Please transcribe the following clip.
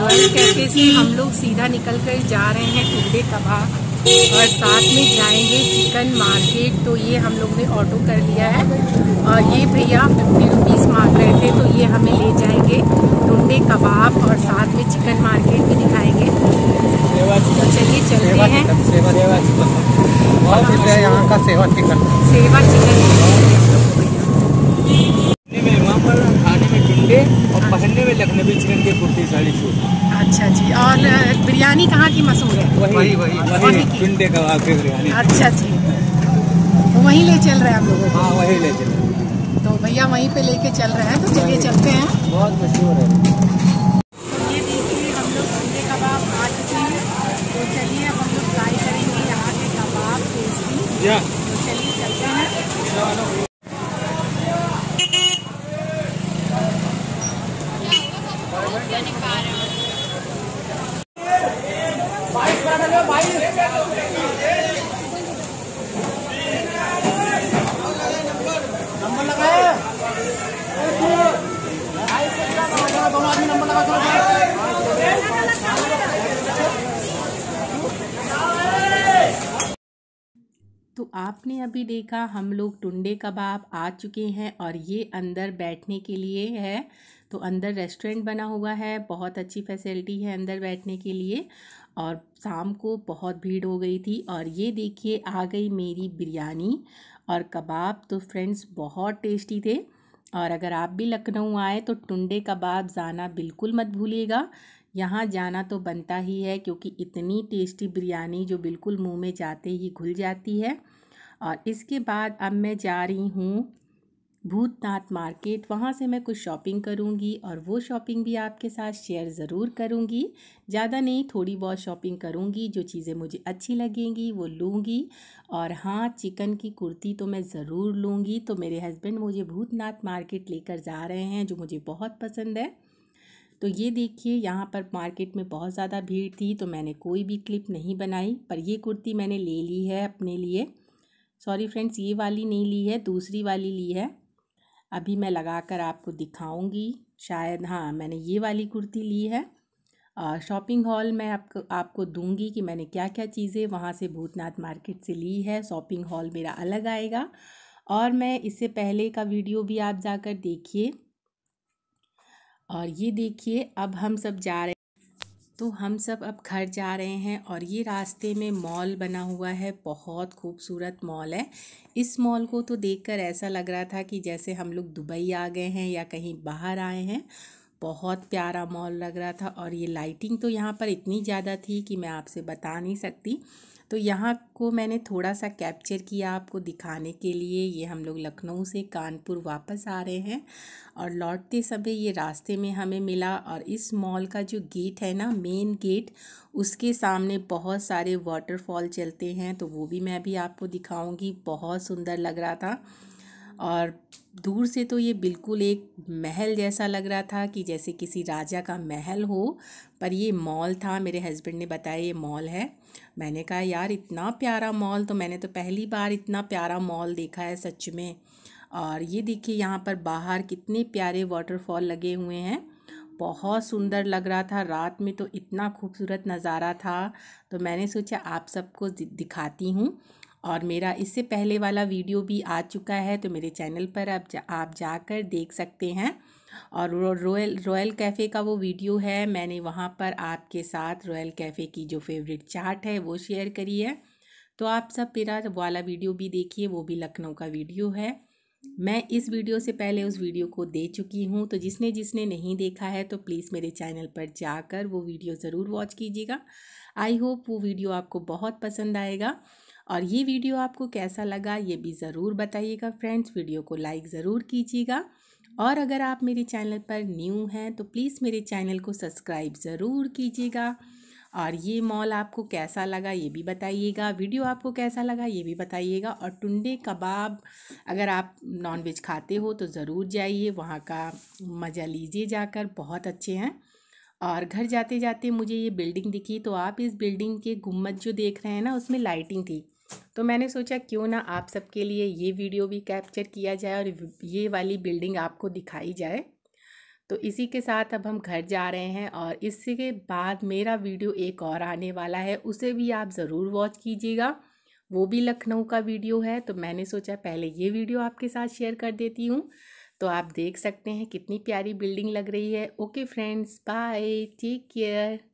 royal cafe से हम लोग सीधा निकल कर जा रहे हैं टुकड़े कबाब और साथ में जाएंगे चिकन मार्केट तो ये हम लोग ने ऑटो कर लिया है और ये भैया फिफ्टी रुपीज़ मांग रहे थे तो ये हमें ले जाएंगे टुंडे कबाब और साथ में चिकन मार्केट भी दिखाएंगे तो चलिए चलते हैं तो यहाँ का सेवा चिकन सेवा चिकन लखनवी चिकन के कुर्ती साड़ी शूट अच्छा जी और बिरयानी कहाँ की मशहूर है वही वही वही पिंडे कबाब की बिरयानी अच्छा जी तो वहीं ले चल रहे हैं हम लोग हाँ वहीं ले चल तो भैया वहीं पे लेके चल रहे हैं तो चलिए चलते हैं बहुत मशहूर है Yeah तो आपने अभी देखा हम लोग टुंडे कबाब आ चुके हैं और ये अंदर बैठने के लिए है तो अंदर रेस्टोरेंट बना हुआ है बहुत अच्छी फैसिलिटी है अंदर बैठने के लिए और शाम को बहुत भीड़ हो गई थी और ये देखिए आ गई मेरी बिरयानी और कबाब तो फ्रेंड्स बहुत टेस्टी थे और अगर आप भी लखनऊ आए तो टुंडे कबाब जाना बिल्कुल मत भूलिएगा यहाँ जाना तो बनता ही है क्योंकि इतनी टेस्टी बिरयानी जो बिल्कुल मुंह में जाते ही घुल जाती है और इसके बाद अब मैं जा रही हूँ भूतनाथ मार्केट वहाँ से मैं कुछ शॉपिंग करूँगी और वो शॉपिंग भी आपके साथ शेयर ज़रूर करूँगी ज़्यादा नहीं थोड़ी बहुत शॉपिंग करूँगी जो चीज़ें मुझे अच्छी लगेंगी वो लूँगी और हाँ चिकन की कुर्ती तो मैं ज़रूर लूँगी तो मेरे हस्बैंड मुझे भूतनाथ मार्केट लेकर जा रहे हैं जो मुझे बहुत पसंद है तो ये देखिए यहाँ पर मार्केट में बहुत ज़्यादा भीड़ थी तो मैंने कोई भी क्लिप नहीं बनाई पर ये कुर्ती मैंने ले ली है अपने लिए सॉरी फ्रेंड्स ये वाली नहीं ली है दूसरी वाली ली है अभी मैं लगा कर आपको दिखाऊंगी शायद हाँ मैंने ये वाली कुर्ती ली है शॉपिंग हॉल मैं आपको आपको दूंगी कि मैंने क्या क्या चीज़ें वहाँ से भूतनाथ मार्केट से ली है शॉपिंग हॉल मेरा अलग आएगा और मैं इससे पहले का वीडियो भी आप जाकर देखिए और ये देखिए अब हम सब जा रहे तो हम सब अब घर जा रहे हैं और ये रास्ते में मॉल बना हुआ है बहुत खूबसूरत मॉल है इस मॉल को तो देखकर ऐसा लग रहा था कि जैसे हम लोग दुबई आ गए हैं या कहीं बाहर आए हैं बहुत प्यारा मॉल लग रहा था और ये लाइटिंग तो यहाँ पर इतनी ज़्यादा थी कि मैं आपसे बता नहीं सकती तो यहाँ को मैंने थोड़ा सा कैप्चर किया आपको दिखाने के लिए ये हम लोग लखनऊ से कानपुर वापस आ रहे हैं और लौटते समय ये रास्ते में हमें मिला और इस मॉल का जो गेट है ना मेन गेट उसके सामने बहुत सारे वाटरफॉल चलते हैं तो वो भी मैं अभी आपको दिखाऊँगी बहुत सुंदर लग रहा था और दूर से तो ये बिल्कुल एक महल जैसा लग रहा था कि जैसे किसी राजा का महल हो पर ये मॉल था मेरे हस्बैंड ने बताया ये मॉल है मैंने कहा यार इतना प्यारा मॉल तो मैंने तो पहली बार इतना प्यारा मॉल देखा है सच में और ये देखिए यहाँ पर बाहर कितने प्यारे वाटरफॉल लगे हुए हैं बहुत सुंदर लग रहा था रात में तो इतना खूबसूरत नज़ारा था तो मैंने सोचा आप सबको दिखाती हूँ और मेरा इससे पहले वाला वीडियो भी आ चुका है तो मेरे चैनल पर आप जा, आप जाकर देख सकते हैं और रो, रॉयल रॉयल कैफ़े का वो वीडियो है मैंने वहाँ पर आपके साथ रॉयल कैफ़े की जो फेवरेट चाट है वो शेयर करी है तो आप सब मेरा वाला वीडियो भी देखिए वो भी लखनऊ का वीडियो है मैं इस वीडियो से पहले उस वीडियो को दे चुकी हूँ तो जिसने जिसने नहीं देखा है तो प्लीज़ मेरे चैनल पर जाकर वो वीडियो ज़रूर वॉच कीजिएगा आई होप वो वीडियो आपको बहुत पसंद आएगा और ये वीडियो आपको कैसा लगा ये भी ज़रूर बताइएगा फ्रेंड्स वीडियो को लाइक ज़रूर कीजिएगा और अगर आप मेरे चैनल पर न्यू हैं तो प्लीज़ मेरे चैनल को सब्सक्राइब ज़रूर कीजिएगा और ये मॉल आपको कैसा लगा ये भी बताइएगा वीडियो आपको कैसा लगा ये भी बताइएगा और टुंडे कबाब अगर आप नॉनवेज खाते हो तो ज़रूर जाइए वहाँ का मज़ा लीजिए जाकर बहुत अच्छे हैं और घर जाते जाते मुझे ये बिल्डिंग दिखी तो आप इस बिल्डिंग के गुम्बद जो देख रहे हैं ना उसमें लाइटिंग थी तो मैंने सोचा क्यों ना आप सबके लिए ये वीडियो भी कैप्चर किया जाए और ये वाली बिल्डिंग आपको दिखाई जाए तो इसी के साथ अब हम घर जा रहे हैं और इसके बाद मेरा वीडियो एक और आने वाला है उसे भी आप ज़रूर वॉच कीजिएगा वो भी लखनऊ का वीडियो है तो मैंने सोचा पहले ये वीडियो आपके साथ शेयर कर देती हूँ तो आप देख सकते हैं कितनी प्यारी बिल्डिंग लग रही है okay friends bye take care